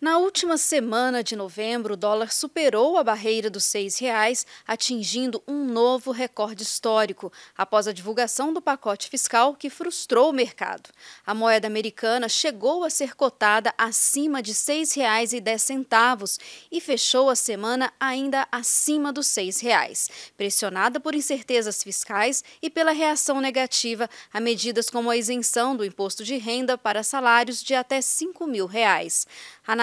Na última semana de novembro, o dólar superou a barreira dos R$ 6,00, atingindo um novo recorde histórico, após a divulgação do pacote fiscal que frustrou o mercado. A moeda americana chegou a ser cotada acima de R$ 6,10 e fechou a semana ainda acima dos R$ 6,00, pressionada por incertezas fiscais e pela reação negativa a medidas como a isenção do imposto de renda para salários de até R$ 5 mil. Reais.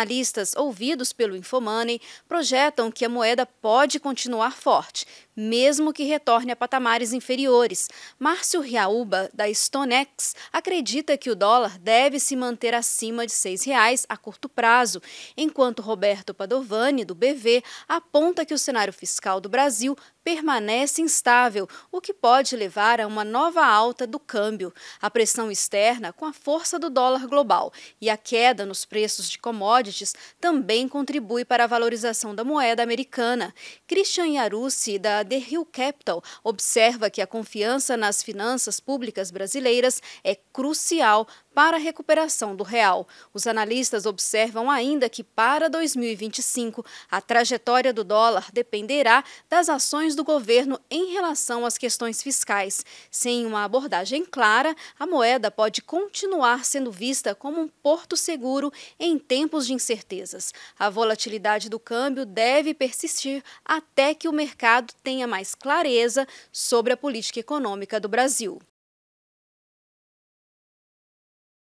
Analistas ouvidos pelo Infomoney projetam que a moeda pode continuar forte, mesmo que retorne a patamares inferiores. Márcio Riaúba, da Stonex, acredita que o dólar deve se manter acima de R$ 6,00 a curto prazo, enquanto Roberto Padovani, do BV, aponta que o cenário fiscal do Brasil permanece instável, o que pode levar a uma nova alta do câmbio. A pressão externa, com a força do dólar global e a queda nos preços de commodities, Borges também contribui para a valorização da moeda americana. Christian Yarussi, da The Hill Capital, observa que a confiança nas finanças públicas brasileiras é crucial para a recuperação do real. Os analistas observam ainda que para 2025, a trajetória do dólar dependerá das ações do governo em relação às questões fiscais. Sem uma abordagem clara, a moeda pode continuar sendo vista como um porto seguro em tempos de incertezas. A volatilidade do câmbio deve persistir até que o mercado tenha mais clareza sobre a política econômica do Brasil.